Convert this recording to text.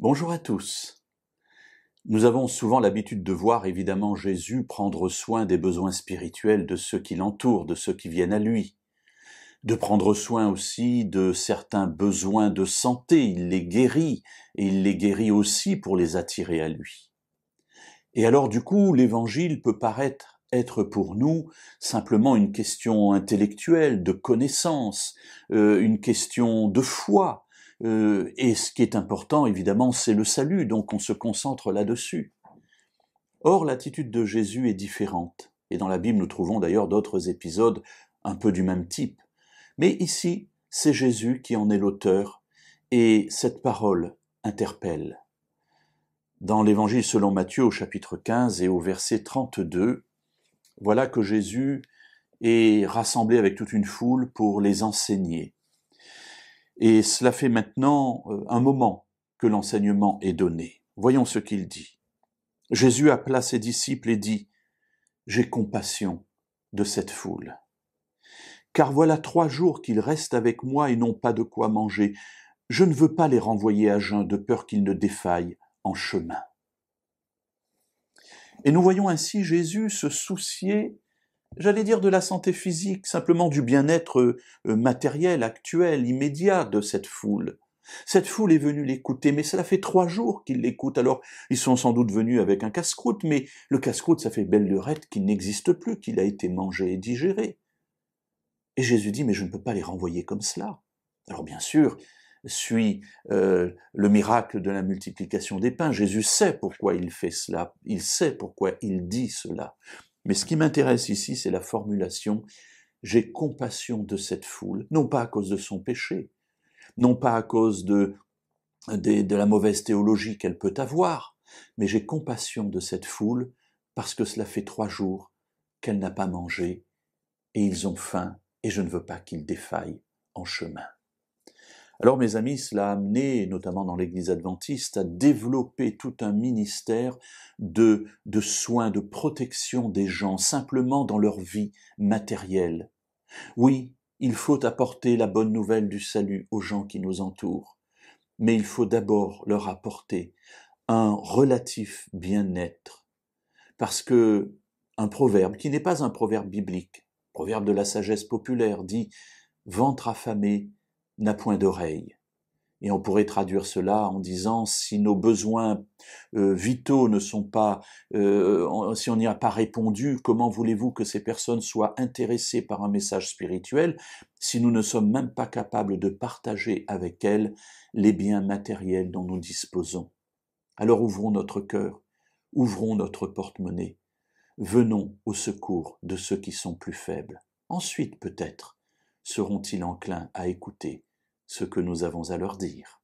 Bonjour à tous. Nous avons souvent l'habitude de voir évidemment Jésus prendre soin des besoins spirituels de ceux qui l'entourent, de ceux qui viennent à lui, de prendre soin aussi de certains besoins de santé, il les guérit, et il les guérit aussi pour les attirer à lui. Et alors du coup, l'Évangile peut paraître être pour nous simplement une question intellectuelle, de connaissance, euh, une question de foi, euh, et ce qui est important, évidemment, c'est le salut, donc on se concentre là-dessus. Or, l'attitude de Jésus est différente, et dans la Bible, nous trouvons d'ailleurs d'autres épisodes un peu du même type. Mais ici, c'est Jésus qui en est l'auteur, et cette parole interpelle. Dans l'Évangile selon Matthieu au chapitre 15 et au verset 32, voilà que Jésus est rassemblé avec toute une foule pour les enseigner. Et cela fait maintenant euh, un moment que l'enseignement est donné. Voyons ce qu'il dit. Jésus appela ses disciples et dit, J'ai compassion de cette foule. Car voilà trois jours qu'ils restent avec moi et n'ont pas de quoi manger. Je ne veux pas les renvoyer à jeun de peur qu'ils ne défaillent en chemin. Et nous voyons ainsi Jésus se soucier j'allais dire de la santé physique, simplement du bien-être euh, matériel, actuel, immédiat de cette foule. Cette foule est venue l'écouter, mais cela fait trois jours qu'ils l'écoutent, alors ils sont sans doute venus avec un casse-croûte, mais le casse-croûte, ça fait belle lurette qu'il n'existe plus, qu'il a été mangé et digéré. Et Jésus dit, mais je ne peux pas les renvoyer comme cela. Alors bien sûr, suit euh, le miracle de la multiplication des pains. Jésus sait pourquoi il fait cela, il sait pourquoi il dit cela. Mais ce qui m'intéresse ici, c'est la formulation j'ai compassion de cette foule, non pas à cause de son péché, non pas à cause de, de, la mauvaise théologie qu'elle peut avoir, mais j'ai compassion de cette foule parce que cela fait trois jours qu'elle n'a pas mangé, et ils ont faim, et je ne veux pas qu'ils défaillent en chemin. Alors mes amis, cela a amené, notamment dans l'Église adventiste, à développer tout un ministère de, de soins, de protection des gens, simplement dans leur vie matérielle. Oui, il faut apporter la bonne nouvelle du salut aux gens qui nous entourent, mais il faut d'abord leur apporter un relatif bien-être. Parce que un proverbe, qui n'est pas un proverbe biblique, proverbe de la sagesse populaire, dit Ventre affamé, n'a point d'oreille. Et on pourrait traduire cela en disant si nos besoins euh, vitaux ne sont pas, euh, si on n'y a pas répondu, comment voulez-vous que ces personnes soient intéressées par un message spirituel si nous ne sommes même pas capables de partager avec elles les biens matériels dont nous disposons Alors ouvrons notre cœur, ouvrons notre porte-monnaie, venons au secours de ceux qui sont plus faibles. Ensuite, peut-être, seront-ils enclins à écouter ce que nous avons à leur dire.